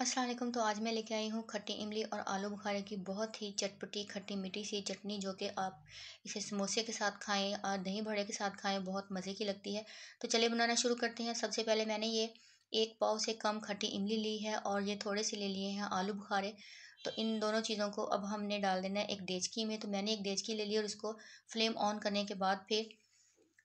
असलम तो आज मैं लेके आई हूँ खट्टी इमली और आलू बुखारे की बहुत ही चटपटी खट्टी मीठी सी चटनी जो कि आप इसे समोसे के साथ खाएं और दही भड़े के साथ खाएं बहुत मज़े की लगती है तो चलिए बनाना शुरू करते हैं सबसे पहले मैंने ये एक पाव से कम खट्टी इमली ली है और ये थोड़े से ले लिए हैं आलू बुखारे तो इन दोनों चीज़ों को अब हमने डाल देना है एक डेचकी में तो मैंने एक डेचकी ले ली और इसको फ्लेम ऑन करने के बाद फिर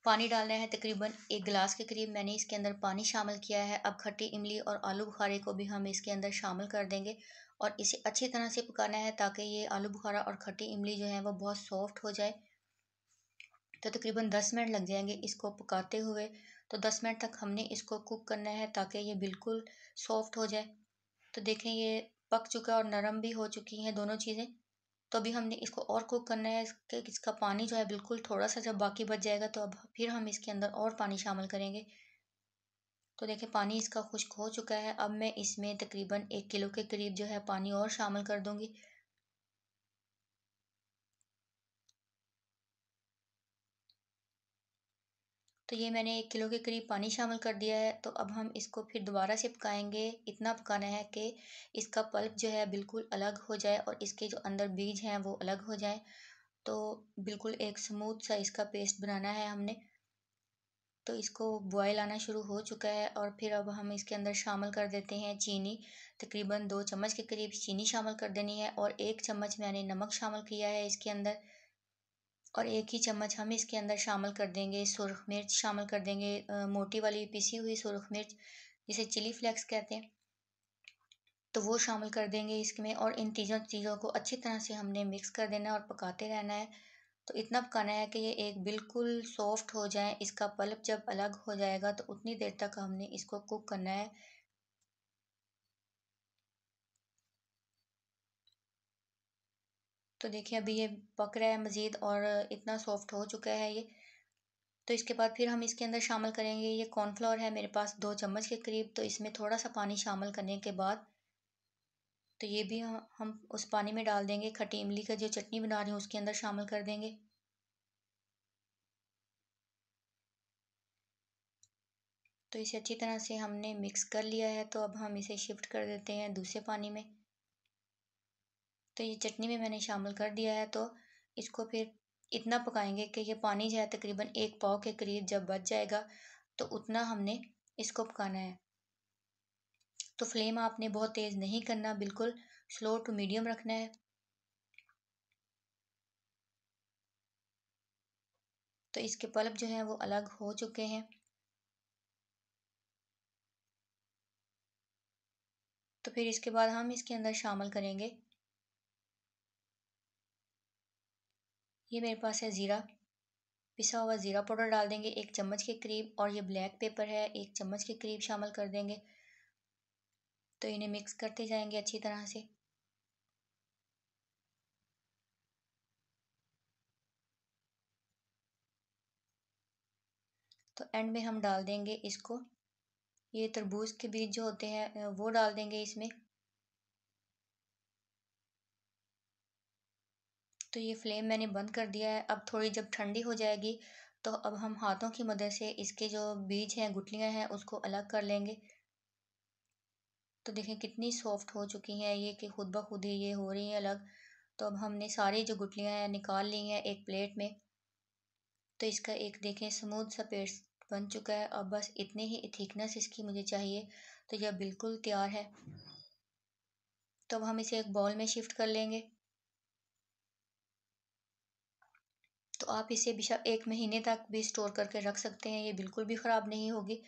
पानी डालना है तकरीबन एक गिलास के करीब मैंने इसके अंदर पानी शामिल किया है अब खट्टी इमली और आलू बुखारे को भी हम इसके अंदर शामिल कर देंगे और इसे अच्छी तरह से पकाना है ताकि ये आलू बुखारा और खट्टी इमली जो है वो बहुत सॉफ्ट हो जाए तो तकरीबन दस मिनट लग जाएंगे इसको पकाते हुए तो दस मिनट तक हमने इसको कुक करना है ताकि ये बिल्कुल सॉफ्ट हो जाए तो देखें ये पक चुका और नरम भी हो चुकी हैं दोनों चीज़ें तो अभी हमने इसको और कुक करना है इसके इसका पानी जो है बिल्कुल थोड़ा सा जब बाकी बच जाएगा तो अब फिर हम इसके अंदर और पानी शामिल करेंगे तो देखिए पानी इसका खुश्क हो चुका है अब मैं इसमें तकरीबन एक किलो के करीब जो है पानी और शामिल कर दूँगी तो ये मैंने एक किलो के करीब पानी शामिल कर दिया है तो अब हम इसको फिर दोबारा से पकाएंगे इतना पकाना है कि इसका पल्प जो है बिल्कुल अलग हो जाए और इसके जो अंदर बीज हैं वो अलग हो जाए तो बिल्कुल एक स्मूथ सा इसका पेस्ट बनाना है हमने तो इसको बॉयल आना शुरू हो चुका है और फिर अब हम इसके अंदर शामिल कर देते हैं चीनी तकरीबन दो चम्मच के करीब चीनी शामिल कर देनी है और एक चम्मच मैंने नमक शामिल किया है इसके अंदर और एक ही चम्मच हम इसके अंदर शामिल कर देंगे सुरख मिर्च शामिल कर देंगे मोटी वाली पिसी हुई सुरख मिर्च जिसे चिली फ्लेक्स कहते हैं तो वो शामिल कर देंगे इसमें और इन तीनों चीज़ों को अच्छी तरह से हमने मिक्स कर देना है और पकाते रहना है तो इतना पकाना है कि ये एक बिल्कुल सॉफ्ट हो जाए इसका पल्प जब अलग हो जाएगा तो उतनी देर तक हमने इसको कुक करना है तो देखिए अभी ये पक रहा है मज़ीद और इतना सॉफ्ट हो चुका है ये तो इसके बाद फिर हम इसके अंदर शामिल करेंगे ये कॉर्नफ्लावर है मेरे पास दो चम्मच के करीब तो इसमें थोड़ा सा पानी शामिल करने के बाद तो ये भी हम उस पानी में डाल देंगे खटी इमली का जो चटनी बना रही हूँ उसके अंदर शामिल कर देंगे तो इसे अच्छी तरह से हमने मिक्स कर लिया है तो अब हम इसे शिफ्ट कर देते हैं दूसरे पानी में तो ये चटनी में मैंने शामिल कर दिया है तो इसको फिर इतना पकाएंगे कि ये पानी जो है तकरीबन एक पाव के करीब जब बच जाएगा तो उतना हमने इसको पकाना है तो फ्लेम आपने बहुत तेज़ नहीं करना बिल्कुल स्लो टू मीडियम रखना है तो इसके पल्प जो हैं वो अलग हो चुके हैं तो फिर इसके बाद हम इसके अंदर शामिल करेंगे ये मेरे पास है ज़ीरा पिसा हुआ ज़ीरा पाउडर डाल देंगे एक चम्मच के करीब और ये ब्लैक पेपर है एक चम्मच के करीब शामिल कर देंगे तो इन्हें मिक्स करते जाएंगे अच्छी तरह से तो एंड में हम डाल देंगे इसको ये तरबूज के बीज जो होते हैं वो डाल देंगे इसमें तो ये फ्लेम मैंने बंद कर दिया है अब थोड़ी जब ठंडी हो जाएगी तो अब हम हाथों की मदद से इसके जो बीज हैं गुटलियाँ हैं उसको अलग कर लेंगे तो देखें कितनी सॉफ्ट हो चुकी हैं ये कि खुद ब खुद ही ये हो रही हैं अलग तो अब हमने सारी जो गुटलियाँ हैं निकाल ली हैं एक प्लेट में तो इसका एक देखें स्मूथ सा पेस्ट बन चुका है अब बस इतने ही थिकनेस इसकी मुझे चाहिए तो यह बिल्कुल तैयार है तो अब हम इसे एक बॉल में शिफ्ट कर लेंगे तो आप इसे भी एक महीने तक भी स्टोर करके रख सकते हैं ये बिल्कुल भी ख़राब नहीं होगी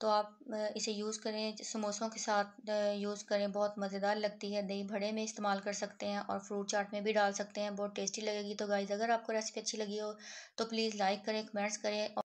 तो आप इसे यूज़ करें समोसों के साथ यूज़ करें बहुत मज़ेदार लगती है दही भड़े में इस्तेमाल कर सकते हैं और फ्रूट चाट में भी डाल सकते हैं बहुत टेस्टी लगेगी तो गाइज़ अगर आपको रेसिपी अच्छी लगी हो तो प्लीज़ लाइक करें कमेंट्स करें